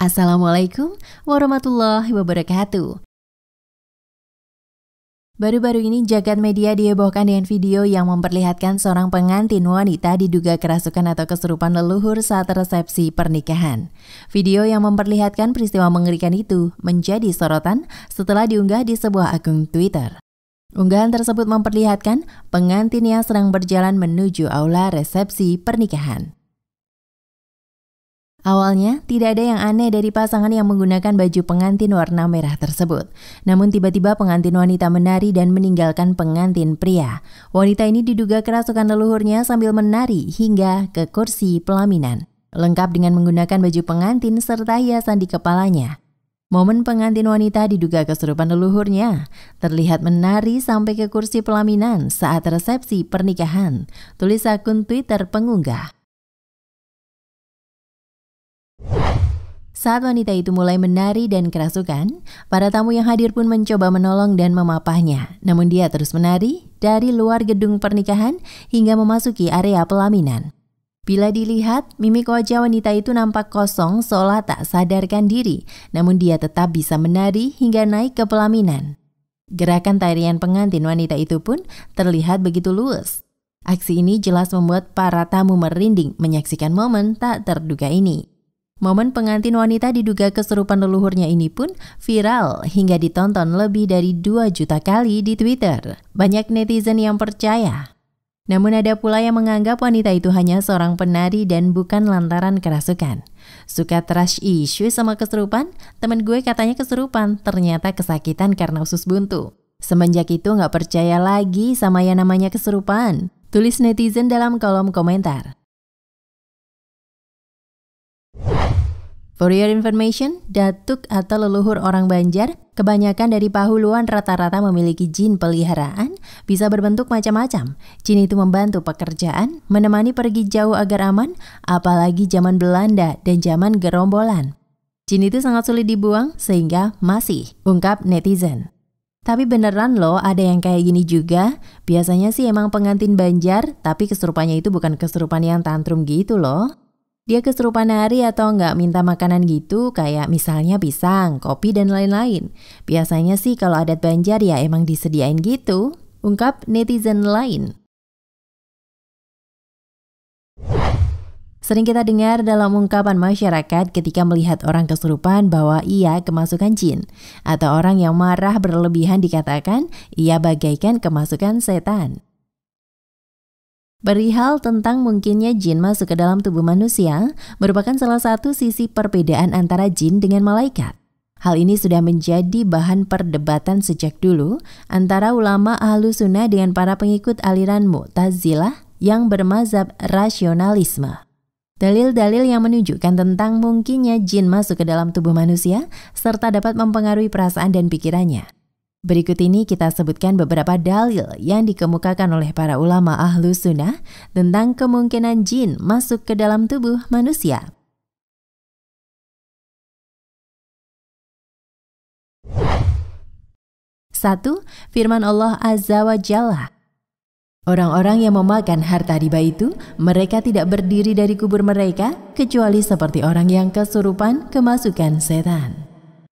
Assalamualaikum warahmatullahi wabarakatuh. Baru-baru ini jagat media dihebohkan dengan video yang memperlihatkan seorang pengantin wanita diduga kerasukan atau kesurupan leluhur saat resepsi pernikahan. Video yang memperlihatkan peristiwa mengerikan itu menjadi sorotan setelah diunggah di sebuah akun Twitter. Unggahan tersebut memperlihatkan pengantin yang sedang berjalan menuju aula resepsi pernikahan. Awalnya, tidak ada yang aneh dari pasangan yang menggunakan baju pengantin warna merah tersebut. Namun tiba-tiba pengantin wanita menari dan meninggalkan pengantin pria. Wanita ini diduga kerasukan leluhurnya sambil menari hingga ke kursi pelaminan. Lengkap dengan menggunakan baju pengantin serta hiasan di kepalanya. Momen pengantin wanita diduga kesurupan leluhurnya, terlihat menari sampai ke kursi pelaminan saat resepsi pernikahan, tulis akun Twitter pengunggah. Saat wanita itu mulai menari dan kerasukan, para tamu yang hadir pun mencoba menolong dan memapahnya. Namun dia terus menari dari luar gedung pernikahan hingga memasuki area pelaminan. Bila dilihat, mimik wajah wanita itu nampak kosong seolah tak sadarkan diri, namun dia tetap bisa menari hingga naik ke pelaminan. Gerakan tarian pengantin wanita itu pun terlihat begitu luwes. Aksi ini jelas membuat para tamu merinding menyaksikan momen tak terduga ini. Momen pengantin wanita diduga keserupan leluhurnya ini pun viral hingga ditonton lebih dari 2 juta kali di Twitter. Banyak netizen yang percaya. Namun ada pula yang menganggap wanita itu hanya seorang penari dan bukan lantaran kerasukan. Suka trash issue sama keserupan? Temen gue katanya keserupan, ternyata kesakitan karena usus buntu. Semenjak itu nggak percaya lagi sama yang namanya keserupan. Tulis netizen dalam kolom komentar. For your information, datuk atau leluhur orang Banjar, kebanyakan dari Pahuluan rata-rata memiliki jin peliharaan, bisa berbentuk macam-macam. Jin itu membantu pekerjaan, menemani pergi jauh agar aman, apalagi zaman Belanda dan zaman gerombolan. Jin itu sangat sulit dibuang sehingga masih, ungkap netizen. Tapi beneran loh ada yang kayak gini juga. Biasanya sih emang pengantin Banjar, tapi kesurupannya itu bukan kesurupan yang tantrum gitu loh. Dia keserupan hari atau nggak minta makanan gitu kayak misalnya pisang, kopi, dan lain-lain. Biasanya sih kalau adat Banjar ya emang disediain gitu, ungkap netizen lain. Sering kita dengar dalam ungkapan masyarakat ketika melihat orang kesurupan bahwa ia kemasukan jin, atau orang yang marah berlebihan dikatakan ia bagaikan kemasukan setan. Perihal tentang mungkinnya jin masuk ke dalam tubuh manusia merupakan salah satu sisi perbedaan antara jin dengan malaikat. Hal ini sudah menjadi bahan perdebatan sejak dulu antara ulama ahlu sunnah dengan para pengikut aliran Mu'tazilah yang bermazhab rasionalisme. Dalil-dalil yang menunjukkan tentang mungkinnya jin masuk ke dalam tubuh manusia serta dapat mempengaruhi perasaan dan pikirannya. Berikut ini kita sebutkan beberapa dalil yang dikemukakan oleh para ulama ahlu sunnah tentang kemungkinan jin masuk ke dalam tubuh manusia. Satu, firman Allah Azza wa Jalla. Orang-orang yang memakan harta riba itu, mereka tidak berdiri dari kubur mereka, kecuali seperti orang yang kesurupan kemasukan setan.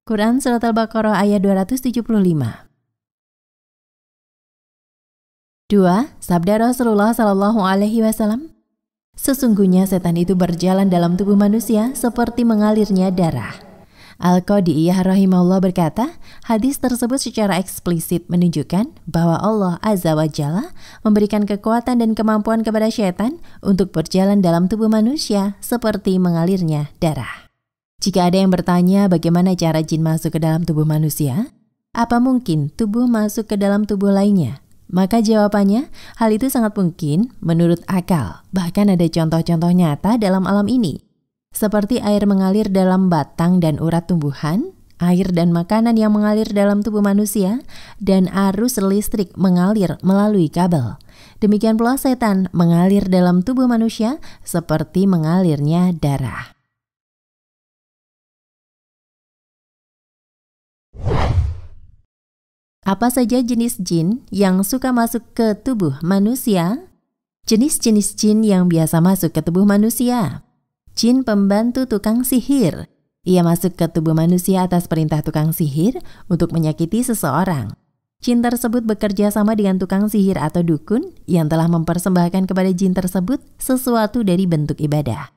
Quran Surat Al-Baqarah ayat 275 2. Sabda Rasulullah Shallallahu Alaihi Wasallam, Sesungguhnya setan itu berjalan dalam tubuh manusia seperti mengalirnya darah. Al-Qadiyah rahimahullah berkata, hadis tersebut secara eksplisit menunjukkan bahwa Allah Azza wa Jalla memberikan kekuatan dan kemampuan kepada setan untuk berjalan dalam tubuh manusia seperti mengalirnya darah. Jika ada yang bertanya bagaimana cara jin masuk ke dalam tubuh manusia, apa mungkin tubuh masuk ke dalam tubuh lainnya? Maka jawabannya, hal itu sangat mungkin menurut akal. Bahkan ada contoh-contoh nyata dalam alam ini. Seperti air mengalir dalam batang dan urat tumbuhan, air dan makanan yang mengalir dalam tubuh manusia, dan arus listrik mengalir melalui kabel. Demikian pula setan mengalir dalam tubuh manusia seperti mengalirnya darah. Apa saja jenis jin yang suka masuk ke tubuh manusia? Jenis-jenis jin yang biasa masuk ke tubuh manusia. Jin pembantu tukang sihir. Ia masuk ke tubuh manusia atas perintah tukang sihir untuk menyakiti seseorang. Jin tersebut bekerja sama dengan tukang sihir atau dukun yang telah mempersembahkan kepada jin tersebut sesuatu dari bentuk ibadah.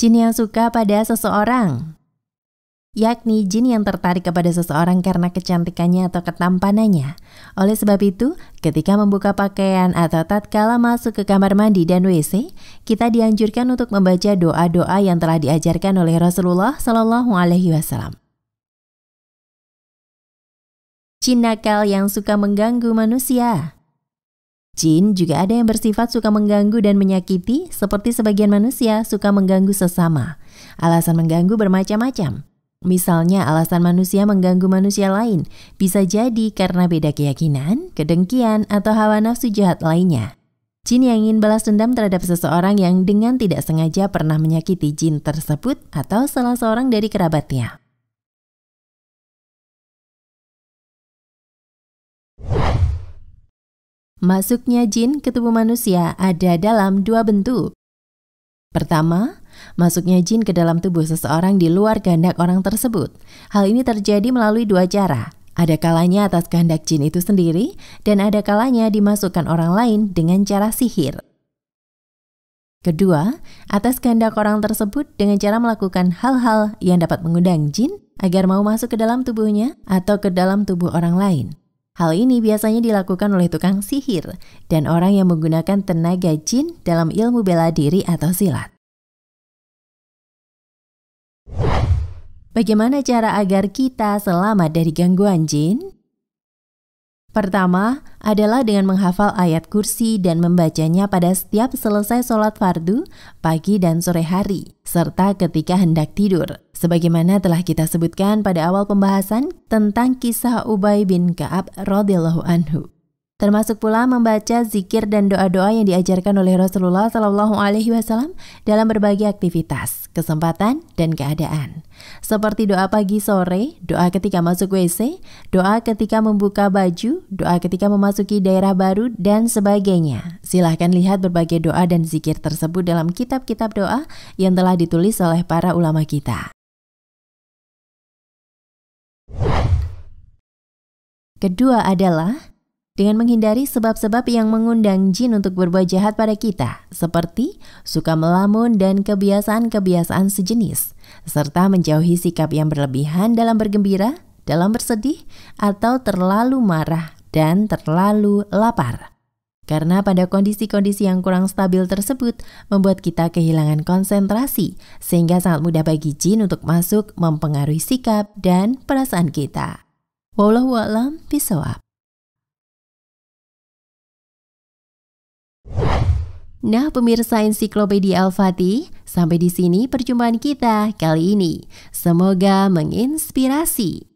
Jin yang suka pada seseorang yakni jin yang tertarik kepada seseorang karena kecantikannya atau ketampanannya. Oleh sebab itu, ketika membuka pakaian atau tatkala masuk ke kamar mandi dan WC, kita dianjurkan untuk membaca doa-doa yang telah diajarkan oleh Rasulullah Shallallahu Alaihi Wasallam. Jin nakal yang suka mengganggu manusia. Jin juga ada yang bersifat suka mengganggu dan menyakiti, seperti sebagian manusia suka mengganggu sesama. Alasan mengganggu bermacam-macam. Misalnya alasan manusia mengganggu manusia lain bisa jadi karena beda keyakinan, kedengkian, atau hawa nafsu jahat lainnya. Jin yang ingin balas dendam terhadap seseorang yang dengan tidak sengaja pernah menyakiti jin tersebut atau salah seorang dari kerabatnya. Masuknya jin ke tubuh manusia ada dalam dua bentuk. Pertama, Masuknya jin ke dalam tubuh seseorang di luar kehendak orang tersebut. Hal ini terjadi melalui dua cara. Ada kalanya atas kehendak jin itu sendiri, dan ada kalanya dimasukkan orang lain dengan cara sihir. Kedua, atas kehendak orang tersebut dengan cara melakukan hal-hal yang dapat mengundang jin agar mau masuk ke dalam tubuhnya atau ke dalam tubuh orang lain. Hal ini biasanya dilakukan oleh tukang sihir dan orang yang menggunakan tenaga jin dalam ilmu bela diri atau silat. Bagaimana cara agar kita selamat dari gangguan jin? Pertama adalah dengan menghafal ayat kursi dan membacanya pada setiap selesai sholat fardu, pagi dan sore hari, serta ketika hendak tidur. Sebagaimana telah kita sebutkan pada awal pembahasan tentang kisah Ubay bin Ka'ab radhiyallahu anhu. Termasuk pula membaca zikir dan doa-doa yang diajarkan oleh Rasulullah Shallallahu Alaihi Wasallam dalam berbagai aktivitas, kesempatan, dan keadaan. Seperti doa pagi sore, doa ketika masuk WC, doa ketika membuka baju, doa ketika memasuki daerah baru, dan sebagainya. Silahkan lihat berbagai doa dan zikir tersebut dalam kitab-kitab doa yang telah ditulis oleh para ulama kita. Kedua adalah dengan menghindari sebab-sebab yang mengundang jin untuk berbuat jahat pada kita, seperti suka melamun dan kebiasaan-kebiasaan sejenis, serta menjauhi sikap yang berlebihan dalam bergembira, dalam bersedih, atau terlalu marah dan terlalu lapar. Karena pada kondisi-kondisi yang kurang stabil tersebut membuat kita kehilangan konsentrasi, sehingga sangat mudah bagi jin untuk masuk mempengaruhi sikap dan perasaan kita. Wallahualam bisawab. Nah, pemirsa ensiklopedia Al-Fatih, sampai di sini perjumpaan kita kali ini. Semoga menginspirasi.